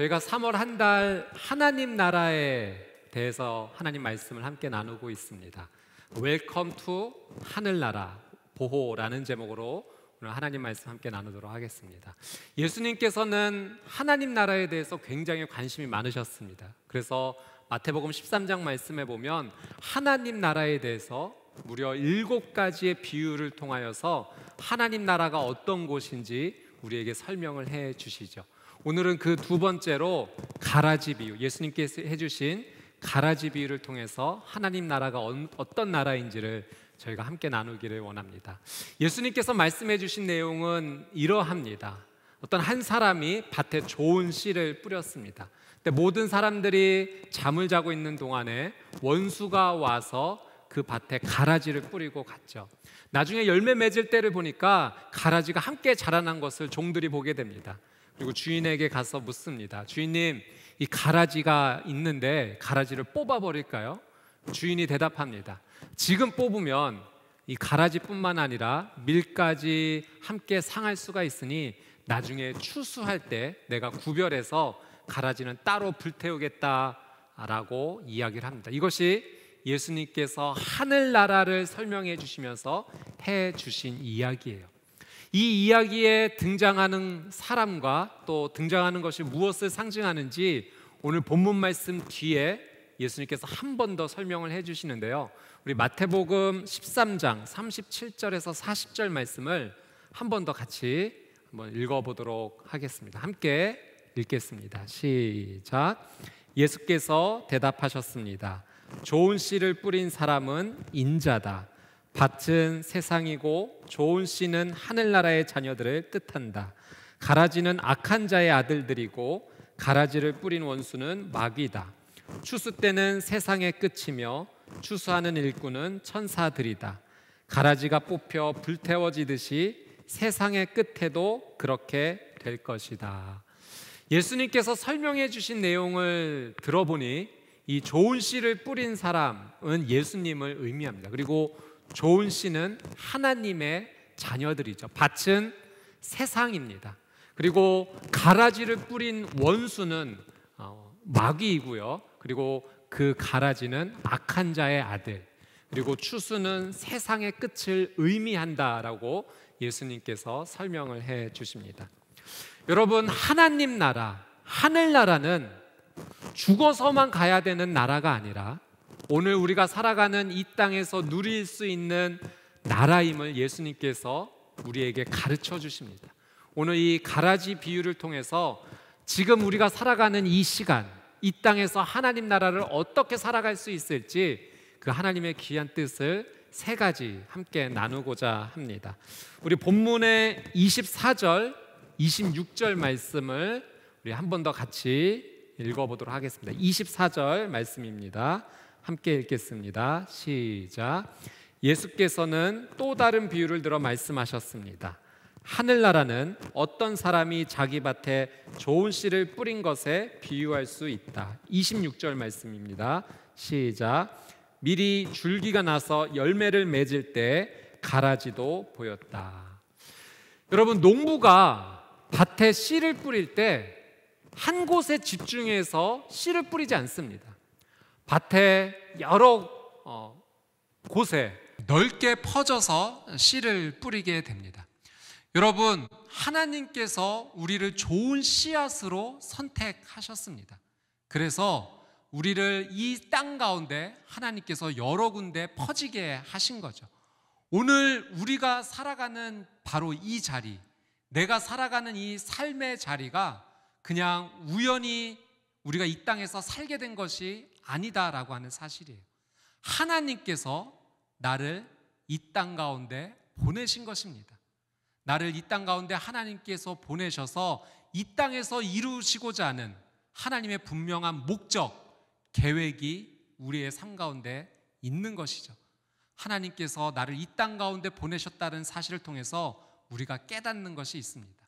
저희가 3월 한 달 하나님 나라에 대해서 하나님 말씀을 함께 나누고 있습니다. 웰컴 투 하늘나라 보호라는 제목으로 오늘 하나님 말씀 함께 나누도록 하겠습니다. 예수님께서는 하나님 나라에 대해서 굉장히 관심이 많으셨습니다. 그래서 마태복음 13장 말씀에 보면 하나님 나라에 대해서 무려 일곱 가지의 비유를 통하여서 하나님 나라가 어떤 곳인지 우리에게 설명을 해 주시죠. 오늘은 그 두 번째로 가라지 비유, 예수님께서 해주신 가라지 비유를 통해서 하나님 나라가 어떤 나라인지를 저희가 함께 나누기를 원합니다. 예수님께서 말씀해 주신 내용은 이러합니다. 어떤 한 사람이 밭에 좋은 씨를 뿌렸습니다. 근데 모든 사람들이 잠을 자고 있는 동안에 원수가 와서 그 밭에 가라지를 뿌리고 갔죠. 나중에 열매 맺을 때를 보니까 가라지가 함께 자라난 것을 종들이 보게 됩니다. 그리고 주인에게 가서 묻습니다. 주인님, 이 가라지가 있는데 가라지를 뽑아버릴까요? 주인이 대답합니다. 지금 뽑으면 이 가라지뿐만 아니라 밀까지 함께 상할 수가 있으니 나중에 추수할 때 내가 구별해서 가라지는 따로 불태우겠다라고 이야기를 합니다. 이것이 예수님께서 하늘나라를 설명해 주시면서 해 주신 이야기예요. 이 이야기에 등장하는 사람과 또 등장하는 것이 무엇을 상징하는지 오늘 본문 말씀 뒤에 예수님께서 한 번 더 설명을 해 주시는데요. 우리 마태복음 13장 37절에서 40절 말씀을 한 번 더 같이 한번 읽어 보도록 하겠습니다. 함께 읽겠습니다. 시작. 예수께서 대답하셨습니다. 좋은 씨를 뿌린 사람은 인자다. 밭은 세상이고 좋은 씨는 하늘나라의 자녀들을 뜻한다. 가라지는 악한 자의 아들들이고 가라지를 뿌린 원수는 마귀다. 추수 때는 세상의 끝이며 추수하는 일꾼은 천사들이다. 가라지가 뽑혀 불태워지듯이 세상의 끝에도 그렇게 될 것이다. 예수님께서 설명해 주신 내용을 들어보니 이 좋은 씨를 뿌린 사람은 예수님을 의미합니다. 그리고 좋은 씨는 하나님의 자녀들이죠. 밭은 세상입니다. 그리고 가라지를 뿌린 원수는 어, 마귀이고요. 그리고 그 가라지는 악한 자의 아들. 그리고 추수는 세상의 끝을 의미한다라고 예수님께서 설명을 해 주십니다. 여러분, 하나님 나라, 하늘나라는 죽어서만 가야 되는 나라가 아니라 오늘 우리가 살아가는 이 땅에서 누릴 수 있는 나라임을 예수님께서 우리에게 가르쳐 주십니다. 오늘 이 가라지 비유를 통해서 지금 우리가 살아가는 이 시간, 이 땅에서 하나님 나라를 어떻게 살아갈 수 있을지 그 하나님의 귀한 뜻을 세 가지 함께 나누고자 합니다. 우리 본문의 24절, 26절 말씀을 우리 한 번 더 같이 읽어보도록 하겠습니다. 24절 말씀입니다. 함께 읽겠습니다. 시작. 예수께서는 또 다른 비유를 들어 말씀하셨습니다. 하늘나라는 어떤 사람이 자기 밭에 좋은 씨를 뿌린 것에 비유할 수 있다. 26절 말씀입니다. 시작. 미리 줄기가 나서 열매를 맺을 때 가라지도 보였다. 여러분, 농부가 밭에 씨를 뿌릴 때 한 곳에 집중해서 씨를 뿌리지 않습니다. 밭에 여러 어, 곳에 넓게 퍼져서 씨를 뿌리게 됩니다. 여러분, 하나님께서 우리를 좋은 씨앗으로 선택하셨습니다. 그래서 우리를 이 땅 가운데 하나님께서 여러 군데 퍼지게 하신 거죠. 오늘 우리가 살아가는 바로 이 자리, 내가 살아가는 이 삶의 자리가 그냥 우연히 우리가 이 땅에서 살게 된 것이 아니다라고 하는 사실이에요. 하나님께서 나를 이 땅 가운데 보내신 것입니다. 나를 이 땅 가운데 하나님께서 보내셔서 이 땅에서 이루시고자 하는 하나님의 분명한 목적, 계획이 우리의 삶 가운데 있는 것이죠. 하나님께서 나를 이 땅 가운데 보내셨다는 사실을 통해서 우리가 깨닫는 것이 있습니다.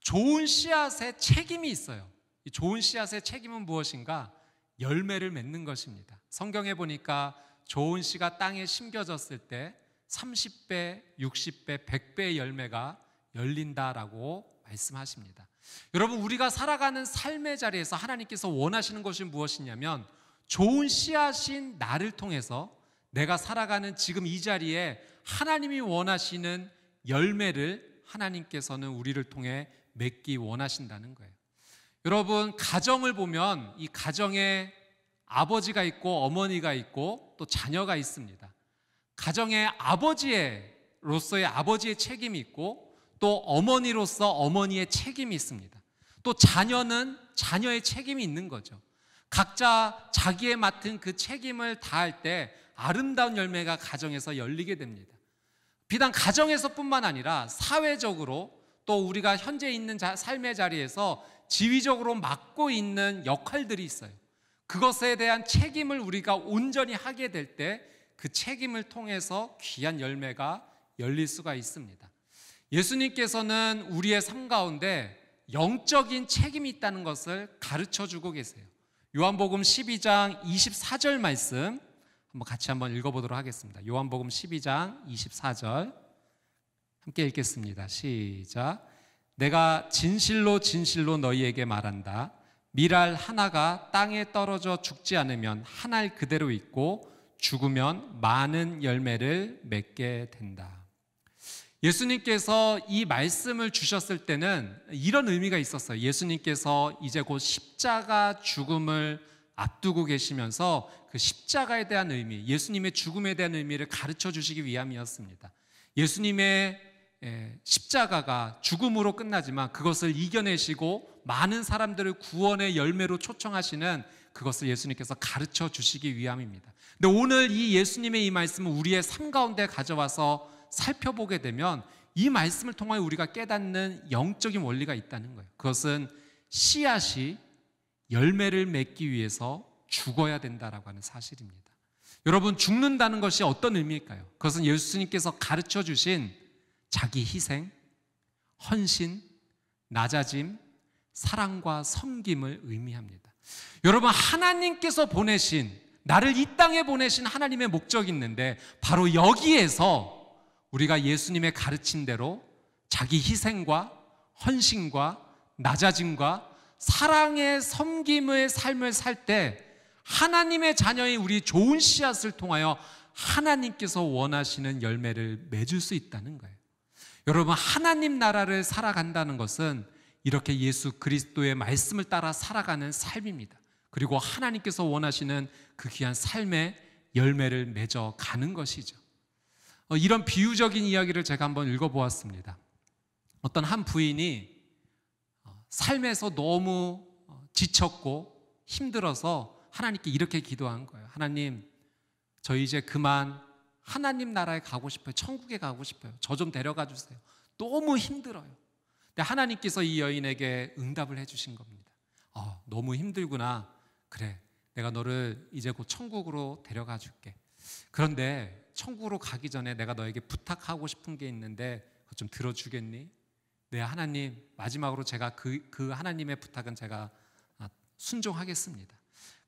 좋은 씨앗의 책임이 있어요. 좋은 씨앗의 책임은 무엇인가? 열매를 맺는 것입니다. 성경에 보니까 좋은 씨가 땅에 심겨졌을 때 30배, 60배, 100배의 열매가 열린다라고 말씀하십니다. 여러분, 우리가 살아가는 삶의 자리에서 하나님께서 원하시는 것이 무엇이냐면 좋은 씨앗인 나를 통해서 내가 살아가는 지금 이 자리에 하나님이 원하시는 열매를 하나님께서는 우리를 통해 맺기 원하신다는 거예요. 여러분, 가정을 보면 이 가정에 아버지가 있고 어머니가 있고 또 자녀가 있습니다. 가정의 아버지로서의 아버지의 책임이 있고 또 어머니로서 어머니의 책임이 있습니다. 또 자녀는 자녀의 책임이 있는 거죠. 각자 자기에 맡은 그 책임을 다할 때 아름다운 열매가 가정에서 열리게 됩니다. 비단 가정에서뿐만 아니라 사회적으로 또 우리가 현재 있는 자, 삶의 자리에서 지위적으로 맡고 있는 역할들이 있어요. 그것에 대한 책임을 우리가 온전히 하게 될 때 그 책임을 통해서 귀한 열매가 열릴 수가 있습니다. 예수님께서는 우리의 삶 가운데 영적인 책임이 있다는 것을 가르쳐 주고 계세요. 요한복음 12장 24절 말씀 한번 같이 한번 읽어보도록 하겠습니다. 요한복음 12장 24절 함께 읽겠습니다. 시작. 내가 진실로 진실로 너희에게 말한다. 미랄 하나가 땅에 떨어져 죽지 않으면 한 알 그대로 있고 죽으면 많은 열매를 맺게 된다. 예수님께서 이 말씀을 주셨을 때는 이런 의미가 있었어요. 예수님께서 이제 곧 십자가 죽음을 앞두고 계시면서 그 십자가에 대한 의미, 예수님의 죽음에 대한 의미를 가르쳐 주시기 위함이었습니다. 예수님의 예, 십자가가 죽음으로 끝나지만 그것을 이겨내시고 많은 사람들을 구원의 열매로 초청하시는 그것을 예수님께서 가르쳐 주시기 위함입니다. 근데 오늘 이 예수님의 이 말씀을 우리의 삶 가운데 가져와서 살펴보게 되면 이 말씀을 통하여 우리가 깨닫는 영적인 원리가 있다는 거예요. 그것은 씨앗이 열매를 맺기 위해서 죽어야 된다라고 하는 사실입니다. 여러분 죽는다는 것이 어떤 의미일까요? 그것은 예수님께서 가르쳐 주신 자기 희생, 헌신, 낮아짐, 사랑과 섬김을 의미합니다. 여러분, 하나님께서 보내신, 나를 이 땅에 보내신 하나님의 목적이 있는데, 바로 여기에서 우리가 예수님의 가르침대로 자기 희생과 헌신과 낮아짐과 사랑의 섬김의 삶을 살 때, 하나님의 자녀인 우리 좋은 씨앗을 통하여 하나님께서 원하시는 열매를 맺을 수 있다는 거예요. 여러분 하나님 나라를 살아간다는 것은 이렇게 예수 그리스도의 말씀을 따라 살아가는 삶입니다. 그리고 하나님께서 원하시는 그 귀한 삶의 열매를 맺어 가는 것이죠. 어, 이런 비유적인 이야기를 제가 한번 읽어보았습니다. 어떤 한 부인이 어, 삶에서 너무 어, 지쳤고 힘들어서 하나님께 이렇게 기도한 거예요. 하나님, 저 이제 그만 하나님 나라에 가고 싶어요. 천국에 가고 싶어요. 저 좀 데려가 주세요. 너무 힘들어요. 근데 하나님께서 이 여인에게 응답을 해주신 겁니다. 어, 너무 힘들구나. 그래. 내가 너를 이제 곧 천국으로 데려가 줄게. 그런데 천국으로 가기 전에 내가 너에게 부탁하고 싶은 게 있는데 좀 들어주겠니? 네, 하나님. 마지막으로 제가 그, 그 하나님의 부탁은 제가 아, 순종하겠습니다.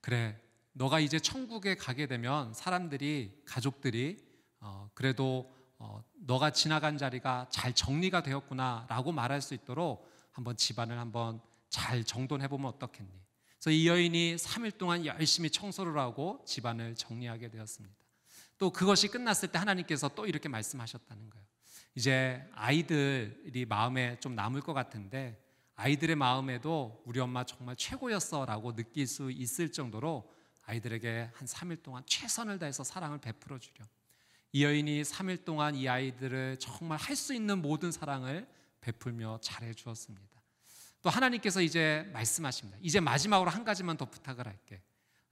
그래. 너가 이제 천국에 가게 되면 사람들이, 가족들이 어, 그래도 어, 너가 지나간 자리가 잘 정리가 되었구나라고 말할 수 있도록 한번 집안을 한번 잘 정돈해 보면 어떻겠니? 그래서 이 여인이 3일 동안 열심히 청소를 하고 집안을 정리하게 되었습니다. 또 그것이 끝났을 때 하나님께서 또 이렇게 말씀하셨다는 거예요. 이제 아이들이 마음에 좀 남을 것 같은데 아이들의 마음에도 우리 엄마 정말 최고였어라고 느낄 수 있을 정도로 아이들에게 한 3일 동안 최선을 다해서 사랑을 베풀어 주렴. 이 여인이 3일 동안 이 아이들을 정말 할 수 있는 모든 사랑을 베풀며 잘해 주었습니다. 또 하나님께서 이제 말씀하십니다. 이제 마지막으로 한 가지만 더 부탁을 할게.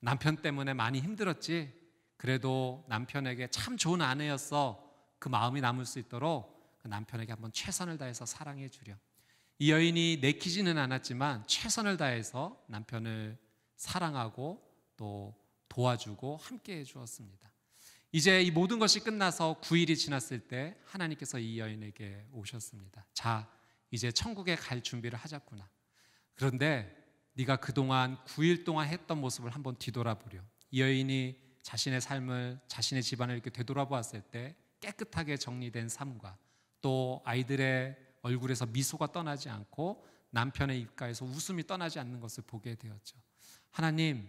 남편 때문에 많이 힘들었지. 그래도 남편에게 참 좋은 아내였어. 그 마음이 남을 수 있도록 그 남편에게 한번 최선을 다해서 사랑해 주렴. 이 여인이 내키지는 않았지만 최선을 다해서 남편을 사랑하고 또 도와주고 함께 해 주었습니다. 이제 이 모든 것이 끝나서 9일이 지났을 때 하나님께서 이 여인에게 오셨습니다. 자, 이제 천국에 갈 준비를 하자꾸나. 그런데 네가 그동안 9일 동안 했던 모습을 한번 뒤돌아보려. 이 여인이 자신의 삶을 자신의 집안을 이렇게 되돌아보았을 때 깨끗하게 정리된 삶과 또 아이들의 얼굴에서 미소가 떠나지 않고 남편의 입가에서 웃음이 떠나지 않는 것을 보게 되었죠. 하나님,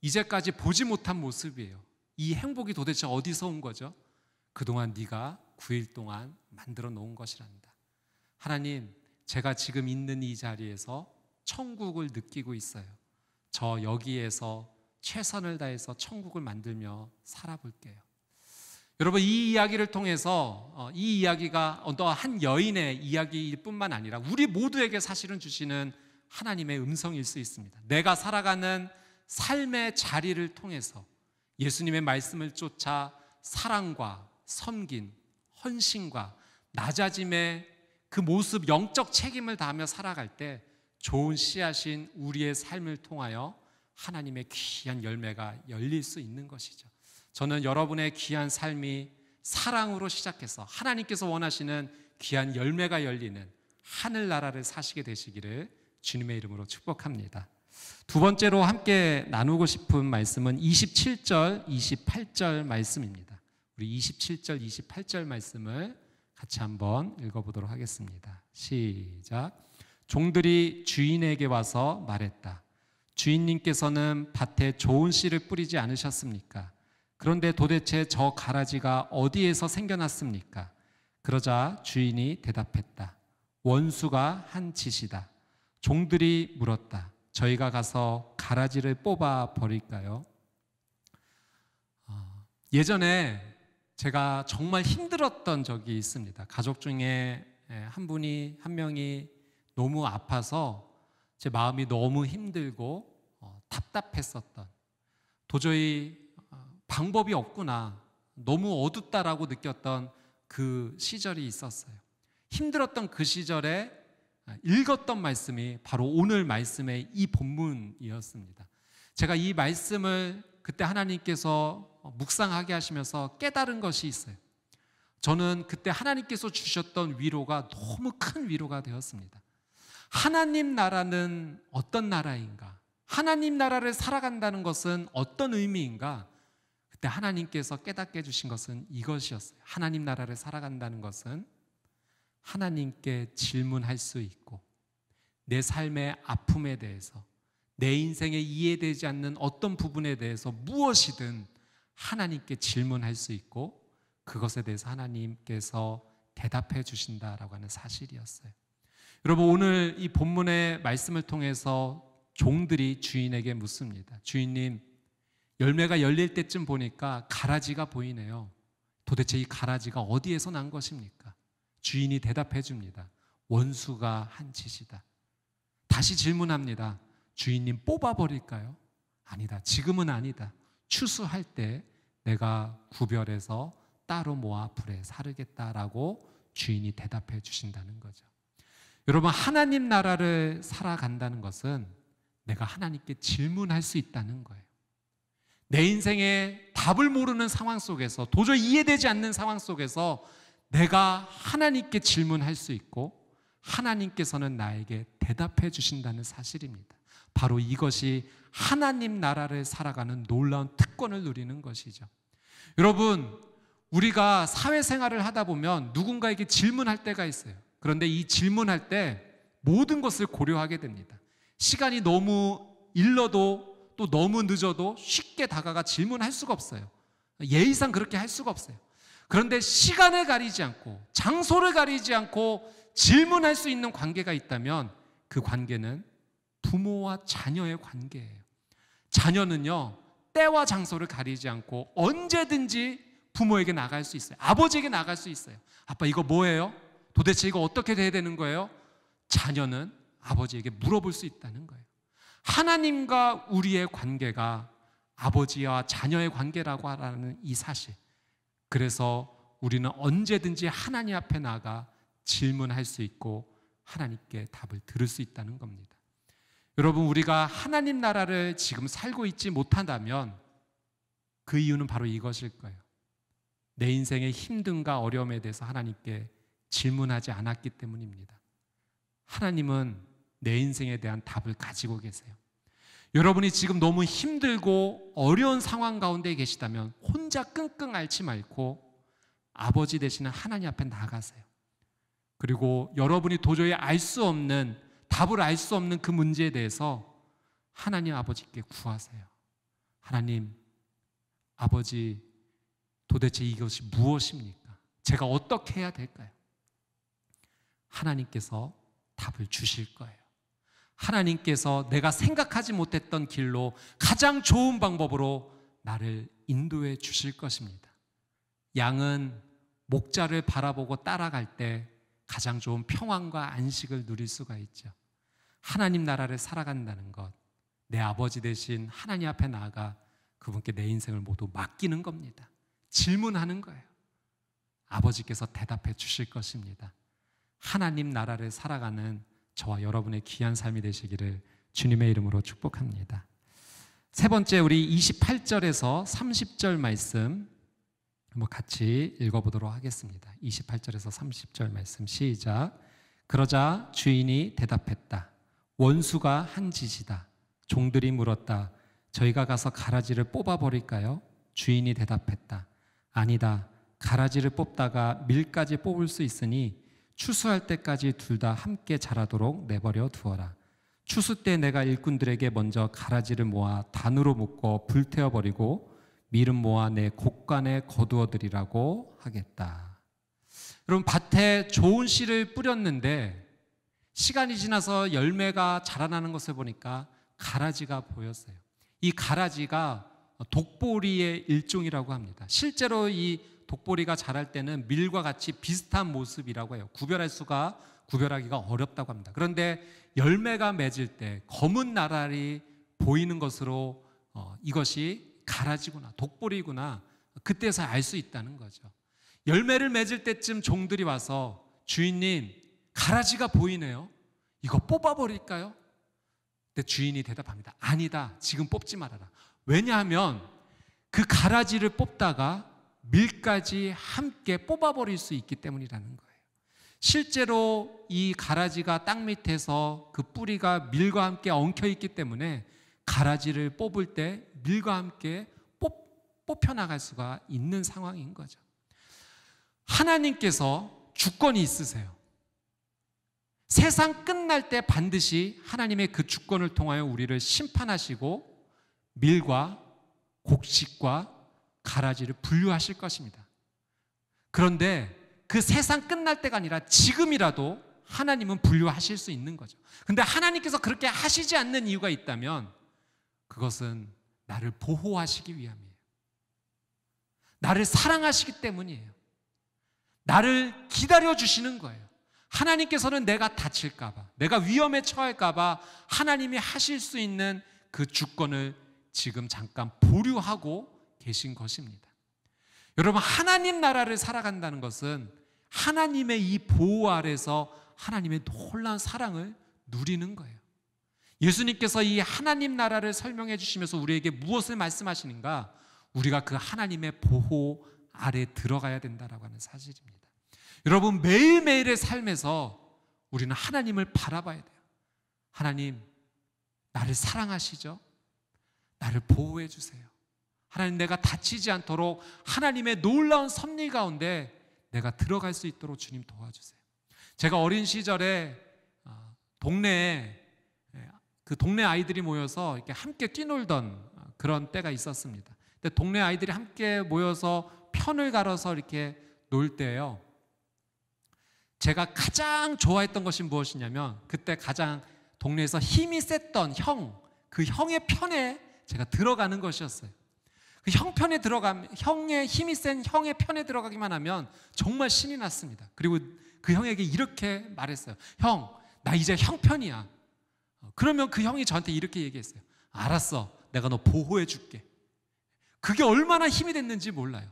이제까지 보지 못한 모습이에요. 이 행복이 도대체 어디서 온 거죠? 그동안 네가 9일 동안 만들어 놓은 것이란다. 하나님, 제가 지금 있는 이 자리에서 천국을 느끼고 있어요. 저 여기에서 최선을 다해서 천국을 만들며 살아볼게요. 여러분 이 이야기를 통해서 어, 이 이야기가 어떤 한 여인의 이야기일 뿐만 아니라 우리 모두에게 사실은 주시는 하나님의 음성일 수 있습니다. 내가 살아가는 삶의 자리를 통해서 예수님의 말씀을 쫓아 사랑과 섬긴 헌신과 낮아짐의 그 모습 영적 책임을 다하며 살아갈 때 좋은 씨앗인 우리의 삶을 통하여 하나님의 귀한 열매가 열릴 수 있는 것이죠. 저는 여러분의 귀한 삶이 사랑으로 시작해서 하나님께서 원하시는 귀한 열매가 열리는 하늘나라를 사시게 되시기를 주님의 이름으로 축복합니다. 두 번째로 함께 나누고 싶은 말씀은 27절, 28절 말씀입니다. 우리 27절, 28절 말씀을 같이 한번 읽어보도록 하겠습니다. 시작. 종들이 주인에게 와서 말했다. 주인님께서는 밭에 좋은 씨를 뿌리지 않으셨습니까? 그런데 도대체 저 가라지가 어디에서 생겨났습니까? 그러자 주인이 대답했다. 원수가 한 짓이다. 종들이 물었다. 저희가 가서 가라지를 뽑아 버릴까요? 아, 예전에 제가 정말 힘들었던 적이 있습니다. 가족 중에 예, 한 분이, 한 명이 너무 아파서 제 마음이 너무 힘들고 어, 답답했었던 도저히 어, 방법이 없구나. 너무 어둡다라고 느꼈던 그 시절이 있었어요. 힘들었던 그 시절에 읽었던 말씀이 바로 오늘 말씀의 이 본문이었습니다. 제가 이 말씀을 그때 하나님께서 묵상하게 하시면서 깨달은 것이 있어요. 저는 그때 하나님께서 주셨던 위로가 너무 큰 위로가 되었습니다. 하나님 나라는 어떤 나라인가? 하나님 나라를 살아간다는 것은 어떤 의미인가? 그때 하나님께서 깨닫게 해주신 것은 이것이었어요. 하나님 나라를 살아간다는 것은 하나님께 질문할 수 있고 내 삶의 아픔에 대해서 내 인생에 이해되지 않는 어떤 부분에 대해서 무엇이든 하나님께 질문할 수 있고 그것에 대해서 하나님께서 대답해 주신다라고 하는 사실이었어요. 여러분 오늘 이 본문의 말씀을 통해서 종들이 주인에게 묻습니다. 주인님 열매가 열릴 때쯤 보니까 가라지가 보이네요. 도대체 이 가라지가 어디에서 난 것입니까? 주인이 대답해 줍니다. 원수가 한 짓이다. 다시 질문합니다. 주인님 뽑아버릴까요? 아니다. 지금은 아니다. 추수할 때 내가 구별해서 따로 모아 불에 사르겠다라고 주인이 대답해 주신다는 거죠. 여러분, 하나님 나라를 살아간다는 것은 내가 하나님께 질문할 수 있다는 거예요. 내 인생에 답을 모르는 상황 속에서 도저히 이해되지 않는 상황 속에서 내가 하나님께 질문할 수 있고 하나님께서는 나에게 대답해 주신다는 사실입니다. 바로 이것이 하나님 나라를 살아가는 놀라운 특권을 누리는 것이죠. 여러분, 우리가 사회생활을 하다 보면 누군가에게 질문할 때가 있어요. 그런데 이 질문할 때 모든 것을 고려하게 됩니다. 시간이 너무 일러도 또 너무 늦어도 쉽게 다가가 질문할 수가 없어요. 예의상 그렇게 할 수가 없어요. 그런데 시간을 가리지 않고 장소를 가리지 않고 질문할 수 있는 관계가 있다면 그 관계는 부모와 자녀의 관계예요. 자녀는요, 때와 장소를 가리지 않고 언제든지 부모에게 나갈 수 있어요. 아버지에게 나갈 수 있어요. 아빠, 이거 뭐예요? 도대체 이거 어떻게 돼야 되는 거예요? 자녀는 아버지에게 물어볼 수 있다는 거예요. 하나님과 우리의 관계가 아버지와 자녀의 관계라고 하라는 이 사실. 그래서 우리는 언제든지 하나님 앞에 나가 질문할 수 있고 하나님께 답을 들을 수 있다는 겁니다. 여러분, 우리가 하나님 나라를 지금 살고 있지 못한다면 그 이유는 바로 이것일 거예요. 내 인생의 힘든가 어려움에 대해서 하나님께 질문하지 않았기 때문입니다. 하나님은 내 인생에 대한 답을 가지고 계세요. 여러분이 지금 너무 힘들고 어려운 상황 가운데 계시다면 혼자 끙끙 앓지 말고 아버지 되시는 하나님 앞에 나가세요 그리고 여러분이 도저히 알 수 없는 답을 알 수 없는 그 문제에 대해서 하나님 아버지께 구하세요. 하나님 아버지 도대체 이것이 무엇입니까? 제가 어떻게 해야 될까요? 하나님께서 답을 주실 거예요. 하나님께서 내가 생각하지 못했던 길로 가장 좋은 방법으로 나를 인도해 주실 것입니다. 양은 목자를 바라보고 따라갈 때 가장 좋은 평안과 안식을 누릴 수가 있죠. 하나님 나라를 살아간다는 것, 내 아버지 대신 하나님 앞에 나아가 그분께 내 인생을 모두 맡기는 겁니다. 질문하는 거예요. 아버지께서 대답해 주실 것입니다. 하나님 나라를 살아가는 저와 여러분의 귀한 삶이 되시기를 주님의 이름으로 축복합니다. 세 번째 우리 28절에서 30절 말씀 한 같이 읽어보도록 하겠습니다. 28절에서 30절 말씀 시작. 그러자 주인이 대답했다. 원수가 한 짓이다. 종들이 물었다. 저희가 가서 가라지를 뽑아버릴까요? 주인이 대답했다. 아니다. 가라지를 뽑다가 밀까지 뽑을 수 있으니 추수할 때까지 둘 다 함께 자라도록 내버려 두어라. 추수 때 내가 일꾼들에게 먼저 가라지를 모아 단으로 묶어 불태워 버리고 밀은 모아 내 곡간에 거두어 드리라고 하겠다. 여러분 밭에 좋은 씨를 뿌렸는데 시간이 지나서 열매가 자라나는 것을 보니까 가라지가 보였어요. 이 가라지가 독보리의 일종이라고 합니다. 실제로 이 독보리가 자랄 때는 밀과 같이 비슷한 모습이라고 해요. 구별할 수가 구별하기가 어렵다고 합니다. 그런데 열매가 맺을 때 검은 나라이 보이는 것으로 어, 이것이 가라지구나 독보리구나 그때서 알 수 있다는 거죠. 열매를 맺을 때쯤 종들이 와서 주인님 가라지가 보이네요. 이거 뽑아버릴까요? 근데 주인이 대답합니다. 아니다. 지금 뽑지 말아라. 왜냐하면 그 가라지를 뽑다가 밀까지 함께 뽑아버릴 수 있기 때문이라는 거예요. 실제로 이 가라지가 땅 밑에서 그 뿌리가 밀과 함께 엉켜 있기 때문에 가라지를 뽑을 때 밀과 함께 뽑, 뽑혀 나갈 수가 있는 상황인 거죠. 하나님께서 주권이 있으세요. 세상 끝날 때 반드시 하나님의 그 주권을 통하여 우리를 심판하시고 밀과 곡식과 가라지를 분류하실 것입니다. 그런데 그 세상 끝날 때가 아니라 지금이라도 하나님은 분류하실 수 있는 거죠. 근데 하나님께서 그렇게 하시지 않는 이유가 있다면 그것은 나를 보호하시기 위함이에요. 나를 사랑하시기 때문이에요. 나를 기다려 주시는 거예요. 하나님께서는 내가 다칠까봐, 내가 위험에 처할까봐 하나님이 하실 수 있는 그 주권을 지금 잠깐 보류하고 계신 것입니다. 여러분, 하나님 나라를 살아간다는 것은 하나님의 이 보호 아래서 하나님의 놀라운 사랑을 누리는 거예요. 예수님께서 이 하나님 나라를 설명해 주시면서 우리에게 무엇을 말씀하시는가? 우리가 그 하나님의 보호 아래 들어가야 된다라고 하는 사실입니다. 여러분 매일매일의 삶에서 우리는 하나님을 바라봐야 돼요. 하나님 나를 사랑하시죠? 나를 보호해 주세요. 하나님 내가 다치지 않도록 하나님의 놀라운 섭리 가운데 내가 들어갈 수 있도록 주님 도와주세요. 제가 어린 시절에 아, 동네에 예, 그 동네 아이들이 모여서 이렇게 함께 뛰놀던 아, 그런 때가 있었습니다. 근데 동네 아이들이 함께 모여서 편을 갈아서 이렇게 놀 때요. 제가 가장 좋아했던 것이 무엇이냐면 그때 가장 동네에서 힘이 셌던 형, 그 형의 편에 제가 들어가는 것이었어요. 그 형편에 들어감 형의 힘이 센 형의 편에 들어가기만 하면 정말 신이 났습니다. 그리고 그 형에게 이렇게 말했어요. 형, 나 이제 형편이야. 어, 그러면 그 형이 저한테 이렇게 얘기했어요. 알았어. 내가 너 보호해 줄게. 그게 얼마나 힘이 됐는지 몰라요.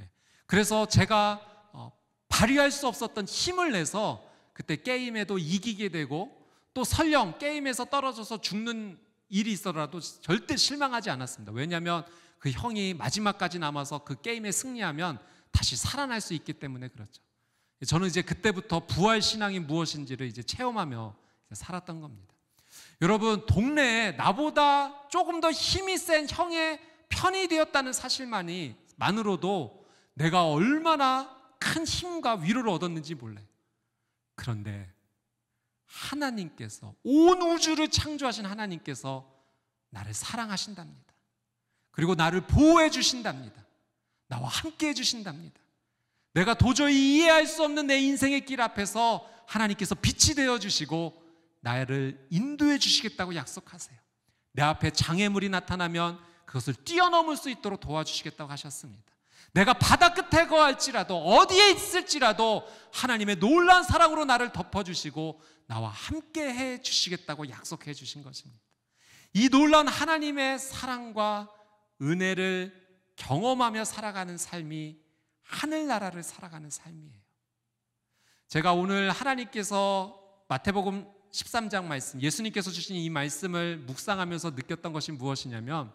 예. 그래서 제가 어, 발휘할 수 없었던 힘을 내서 그때 게임에도 이기게 되고 또 설령 게임에서 떨어져서 죽는 일이 있어라도 절대 실망하지 않았습니다. 왜냐하면 그 형이 마지막까지 남아서 그 게임에 승리하면 다시 살아날 수 있기 때문에 그렇죠. 저는 이제 그때부터 부활 신앙이 무엇인지를 이제 체험하며 살았던 겁니다. 여러분 동네에 나보다 조금 더 힘이 센 형의 편이 되었다는 사실만이 만으로도 내가 얼마나 큰 힘과 위로를 얻었는지 몰라요. 그런데 하나님께서 온 우주를 창조하신 하나님께서 나를 사랑하신답니다. 그리고 나를 보호해 주신답니다. 나와 함께 해 주신답니다. 내가 도저히 이해할 수 없는 내 인생의 길 앞에서 하나님께서 빛이 되어 주시고 나를 인도해 주시겠다고 약속하세요. 내 앞에 장애물이 나타나면 그것을 뛰어넘을 수 있도록 도와주시겠다고 하셨습니다. 내가 바다 끝에 거할지라도 어디에 있을지라도 하나님의 놀란 사랑으로 나를 덮어주시고 나와 함께 해 주시겠다고 약속해 주신 것입니다. 이 놀란 하나님의 사랑과 은혜를 경험하며 살아가는 삶이 하늘나라를 살아가는 삶이에요. 제가 오늘 하나님께서 마태복음 13장 말씀, 예수님께서 주신 이 말씀을 묵상하면서 느꼈던 것이 무엇이냐면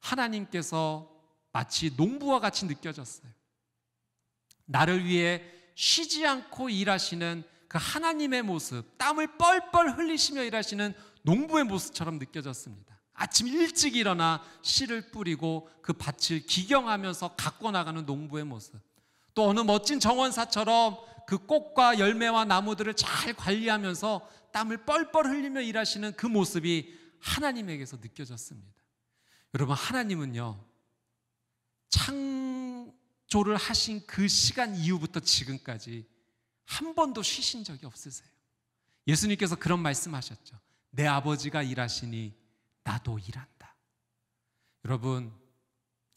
하나님께서 마치 농부와 같이 느껴졌어요. 나를 위해 쉬지 않고 일하시는 그 하나님의 모습, 땀을 뻘뻘 흘리시며 일하시는 농부의 모습처럼 느껴졌습니다. 아침 일찍 일어나 씨를 뿌리고 그 밭을 기경하면서 갖고 나가는 농부의 모습. 또 어느 멋진 정원사처럼 그 꽃과 열매와 나무들을 잘 관리하면서 땀을 뻘뻘 흘리며 일하시는 그 모습이 하나님에게서 느껴졌습니다. 여러분, 하나님은요, 창조를 하신 그 시간 이후부터 지금까지 한 번도 쉬신 적이 없으세요. 예수님께서 그런 말씀 하셨죠. 내 아버지가 일하시니 나도 일한다. 여러분,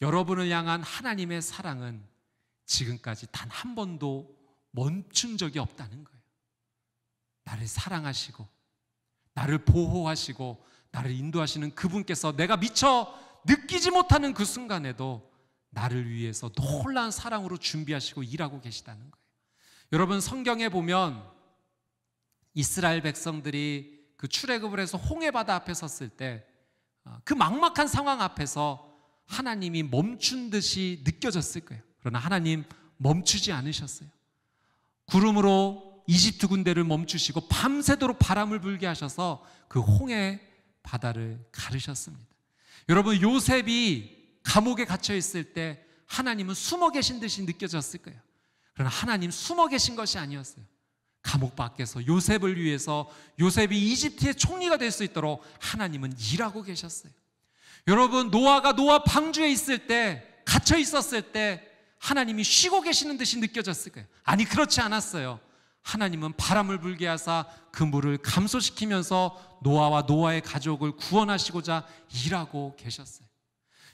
여러분을 향한 하나님의 사랑은 지금까지 단 한 번도 멈춘 적이 없다는 거예요. 나를 사랑하시고, 나를 보호하시고, 나를 인도하시는 그분께서 내가 미처 느끼지 못하는 그 순간에도 나를 위해서 놀라운 사랑으로 준비하시고 일하고 계시다는 거예요. 여러분 성경에 보면 이스라엘 백성들이 그 출애굽을 해서 홍해 바다 앞에 섰을 때 어, 그 막막한 상황 앞에서 하나님이 멈춘 듯이 느껴졌을 거예요. 그러나 하나님 멈추지 않으셨어요. 구름으로 22군데를 멈추시고 밤새도록 바람을 불게 하셔서 그 홍해 바다를 가르셨습니다. 여러분 요셉이 감옥에 갇혀 있을 때 하나님은 숨어 계신 듯이 느껴졌을 거예요. 그러나 하나님 숨어 계신 것이 아니었어요. 감옥 밖에서 요셉을 위해서 요셉이 이집트의 총리가 될 수 있도록 하나님은 일하고 계셨어요. 여러분, 노아가 노아 방주에 있을 때, 갇혀 있었을 때, 하나님이 쉬고 계시는 듯이 느껴졌을 거예요. 아니, 그렇지 않았어요. 하나님은 바람을 불게 하사 그 물을 감소시키면서 노아와 노아의 가족을 구원하시고자 일하고 계셨어요.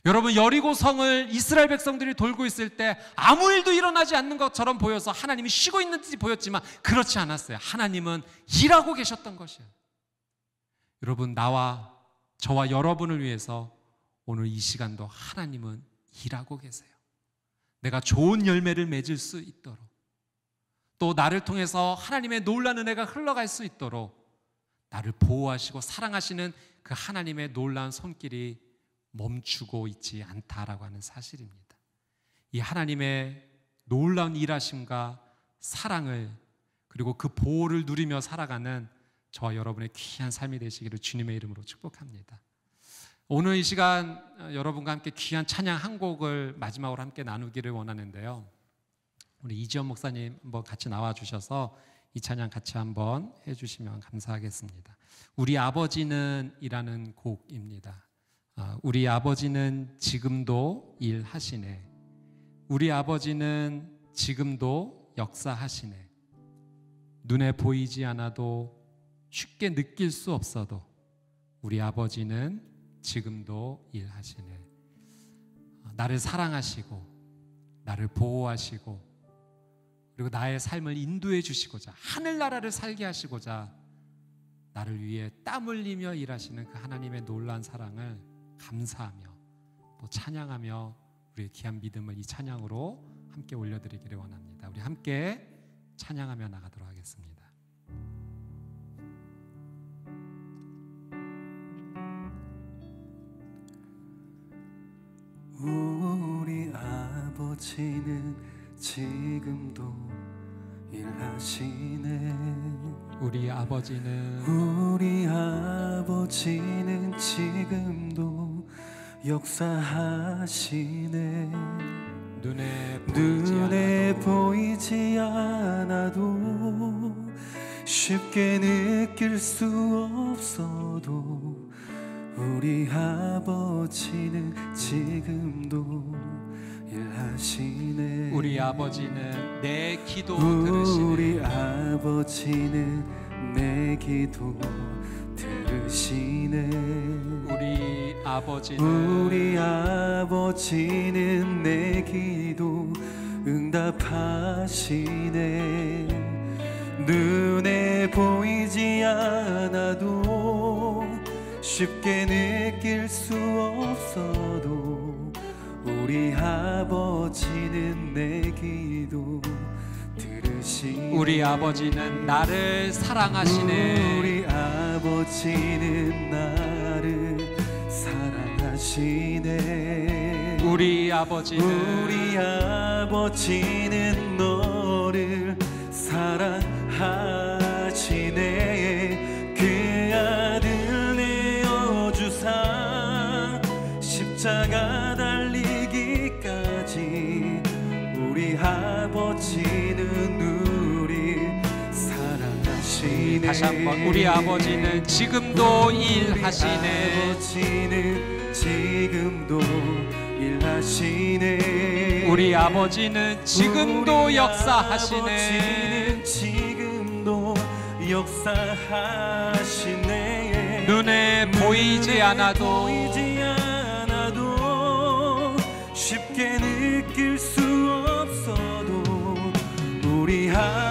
여러분 여리고 성을 이스라엘 백성들이 돌고 있을 때 아무 일도 일어나지 않는 것처럼 보여서 하나님이 쉬고 있는 듯이 보였지만 그렇지 않았어요. 하나님은 일하고 계셨던 것이에요. 여러분 나와 저와 여러분을 위해서 오늘 이 시간도 하나님은 일하고 계세요. 내가 좋은 열매를 맺을 수 있도록 또 나를 통해서 하나님의 놀라운 은혜가 흘러갈 수 있도록 나를 보호하시고 사랑하시는 그 하나님의 놀라운 손길이 멈추고 있지 않다라고 하는 사실입니다. 이 하나님의 놀라운 일하심과 사랑을 그리고 그 보호를 누리며 살아가는 저 여러분의 귀한 삶이 되시기를 주님의 이름으로 축복합니다. 오늘 이 시간 어, 여러분과 함께 귀한 찬양 한 곡을 마지막으로 함께 나누기를 원하는데요. 우리 이지연 목사님 한번 같이 나와 주셔서 이 찬양 같이 한번 해주시면 감사하겠습니다. 우리 아버지는 이라는 곡입니다. 아, 우리 아버지는 지금도 일하시네. 우리 아버지는 지금도 역사하시네. 눈에 보이지 않아도 쉽게 느낄 수 없어도 우리 아버지는 지금도 일하시네. 아, 나를 사랑하시고, 나를 보호하시고, 그리고 나의 삶을 인도해 주시고자, 하늘나라를 살게 하시고자, 나를 위해 땀 흘리며 일하시는 그 하나님의 놀란 사랑을 감사하며 또 찬양하며 우리의 귀한 믿음을 이 찬양으로 함께 올려드리기를 원합니다. 우리 함께 찬양하며 나가도록 하겠습니다. 우리 아버지는 지금도 일하시네 우리 아버지는 우리 아버지는 지금도 역사하시네 눈에 보이지, 눈에 보이지 않아도 쉽게 느낄 수 없어도 우리 아버지는 지금도 일하시네 우리 아버지는 내 기도 들으시네 우리 아버지는 내 기도 들으시네 아버지는 우리 아버지는 내 기도 응답하시네 눈에 보이지 않아도 쉽게 느낄 수 없어도 우리 아버지는 내 기도 들으시네 우리 아버지는 나를 사랑하시네 우리 아버지는 나를 하시네 우리 아버지는 우리 아버지는 너를 사랑하시네 다시 한번 우리 아버지는 지금도 일하시네 아버지는 지금도 일하시네 우리 아버지는 지금도 역사하시네 지금도 역사하시네 눈에, 보이지 않아도 보이지 않아도 쉽게 느낄 수 없어도 우리 아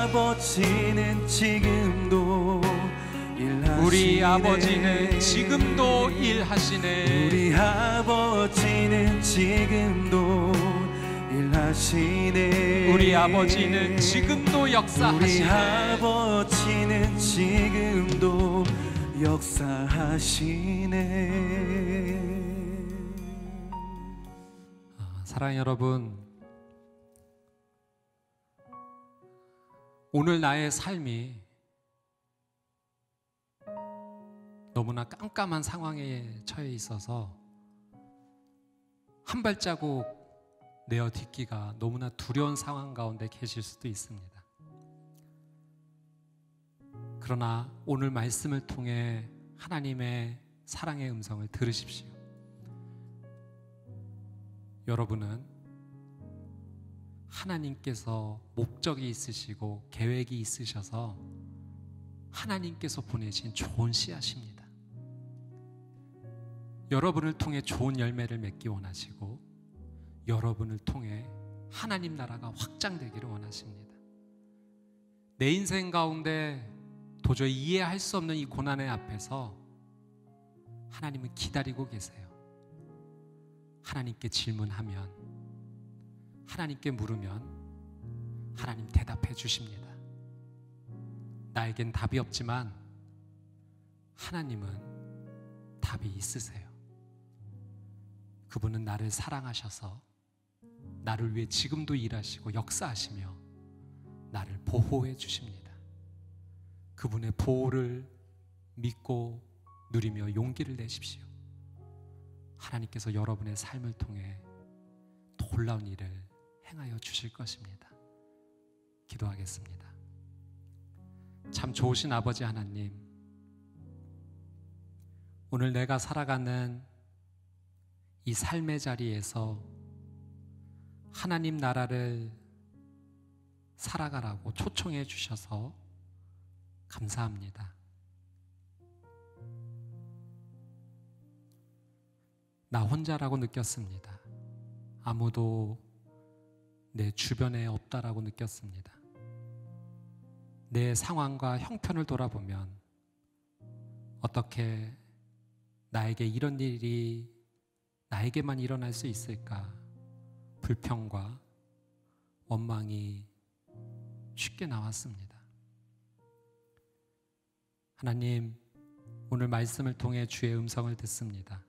아버지는 지금도 일하시네 우리 아버지는 지금도 일하시네 우리 아버지는 지금도 일하시네 우리 아버지는 지금도 역사하시네 우리 아버지는 지금도 역사하시네 사랑 여러분 오늘 나의 삶이 너무나 깜깜한 상황에 처해 있어서 한 발자국 내어 딛기가 너무나 두려운 상황 가운데 계실 수도 있습니다. 그러나 오늘 말씀을 통해 하나님의 사랑의 음성을 들으십시오. 여러분은 하나님께서 목적이 있으시고 계획이 있으셔서 하나님께서 보내신 좋은 씨앗입니다. 여러분을 통해 좋은 열매를 맺기 원하시고 여러분을 통해 하나님 나라가 확장되기를 원하십니다. 내 인생 가운데 도저히 이해할 수 없는 이 고난의 앞에서 하나님은 기다리고 계세요. 하나님께 질문하면 하나님께 물으면 하나님 대답해 주십니다. 나에겐 답이 없지만 하나님은 답이 있으세요. 그분은 나를 사랑하셔서 나를 위해 지금도 일하시고 역사하시며 나를 보호해 주십니다. 그분의 보호를 믿고 누리며 용기를 내십시오. 하나님께서 여러분의 삶을 통해 놀라운 일을 행하여 주실 것입니다. 기도하겠습니다. 참 좋으신 아버지 하나님, 오늘 내가 살아가는 이 삶의 자리에서 하나님 나라를 살아가라고 초청해 주셔서 감사합니다. 나 혼자라고 느꼈습니다. 아무도 내 주변에 없다라고 느꼈습니다. 내 상황과 형편을 돌아보면 어떻게 나에게 이런 일이 나에게만 일어날 수 있을까? 불평과 원망이 쉽게 나왔습니다. 하나님, 오늘 말씀을 통해 주의 음성을 듣습니다.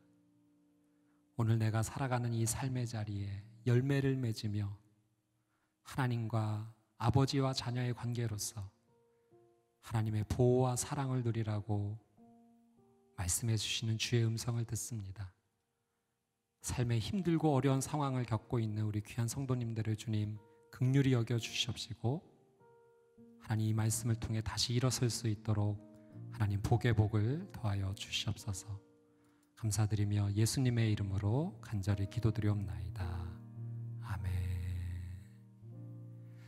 오늘 내가 살아가는 이 삶의 자리에 열매를 맺으며 하나님과 아버지와 자녀의 관계로서 하나님의 보호와 사랑을 누리라고 말씀해 주시는 주의 음성을 듣습니다. 삶의 힘들고 어려운 상황을 겪고 있는 우리 귀한 성도님들을 주님 극률이 여겨 주시옵시고 하나님 이 말씀을 통해 다시 일어설 수 있도록 하나님 복의 복을 더하여 주시옵소서. 감사드리며 예수님의 이름으로 간절히 기도드리옵나이다.